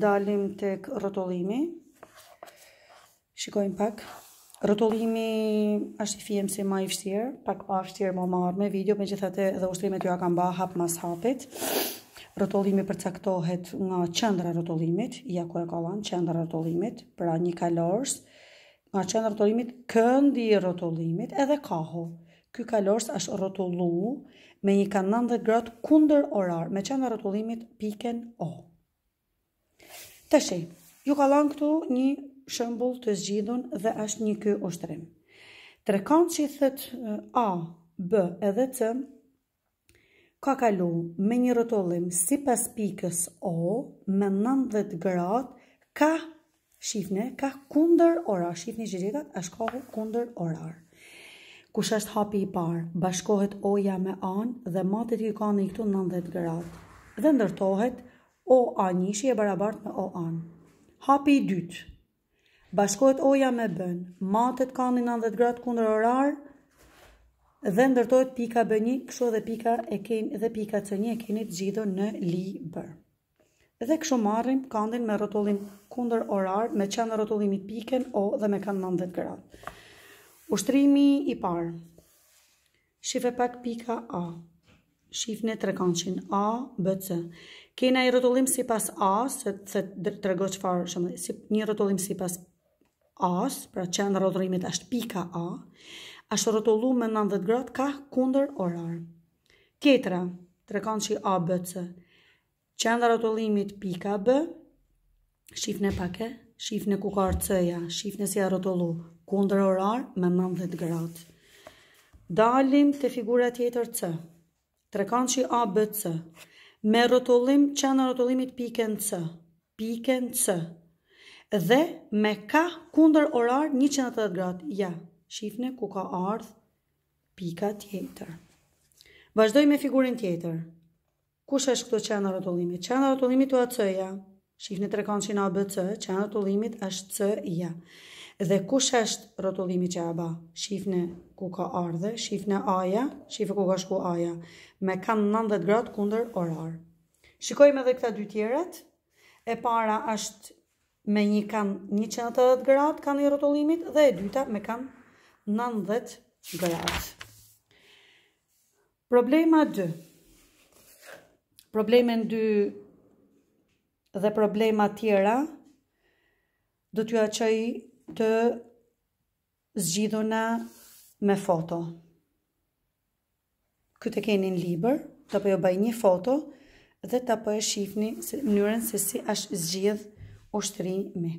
dalim tek rrotullimi. Shikojmë pak. Rrotullimi është i fiem si ma i vështirë, pak pa vështirë më marr me video, megjithatë edhe ushtrimet ja kanë bërë hap mas hapit. Rrotullimi përcaktohet nga qendra e rrotullimit, ja ku e ka lan qendra e rrotullimit, pra një kalorës nga qendra e rrotullimit këndi i rrotullimit edhe kohu. Ky kalorës është rrotullu me një kanan dhe gradë kunder orar, me qendra e rrotullimit piken O. Të shi, ju ka lanë këtu një shëmbull të zgjidun dhe është një kjo ushtrim. Tre kanë që i thëtë eh, A, B edhe C, ka kalu me një rëtollim si pas pikës O, me 90 grad, ka shifne, ka kunder orar. Shifni i gjithet, është kohë kunder orar. Kush është hapi i parë, bashkohet Oja me Anë, dhe matët ju ka në i këtu 90 grad, dhe ndërtohet, o a njëshi e barabart me o anë. Hapi i dytë. Bashkohet oja me bën, matet ka 90 gradë kundër orar, dhe ndërtojt pika B1, kësho dhe pika, e keni, dhe pika C1 e keni të gjithë në bërë. Dhe kësho marrim kandin me rotullin kundër orar, me qenë rotullimi piken o dhe me kanë 90 gradë. Ushtrimi i parë. Shive pak pika A shifni të rëkonqin, A, B, C. Kena i rëtullim si pas A, se të të që farë shumë, si, një rëtullim si pas A, pra që në rëtullimit është pika A, është rëtullu me 90 grad ka kunder orar. Tjetra, të rëkonqin A, B, C. Që në rëtullimit pika B, shifni e pake, shifën e ku ka rëtëja, shifën e si a rëtullu, kunder orar me 90 grad. Dalim të figura tjetër C, trekanqi A, B, C. Me rotullim, që në rotullimit piken C. Piken C. Dhe me ka kunder orar 180 grad. Ja, shifne ku ka ardh pika tjetër. Vajzdoj me figurin tjetër. Kushe është këto që në rotullimit? Që në rotullimit të atësëja? Ja. Shifni të rekon që në ABC, që anë rotullimit është C, I. Dhe kush është rotullimi që e ba? Shifni ku ka ardhe, shifni A-ja, shifni ku ka shku A-ja. Me kanë 90 gradë kunder orar. Shikojmë edhe këta dy tjeret. E para është me një kanë 180 gradë kanë i rotullimit dhe e dyta me kanë 90 gradë. Problema 2. Problemen 2 dhe problema tjera, do t'ju aqëj të zgjidhuna me foto. Këtë keni në liber, të apo jo bëj një foto, dhe të apo e shifni mënyrën se si është zgjidh ushtrimi.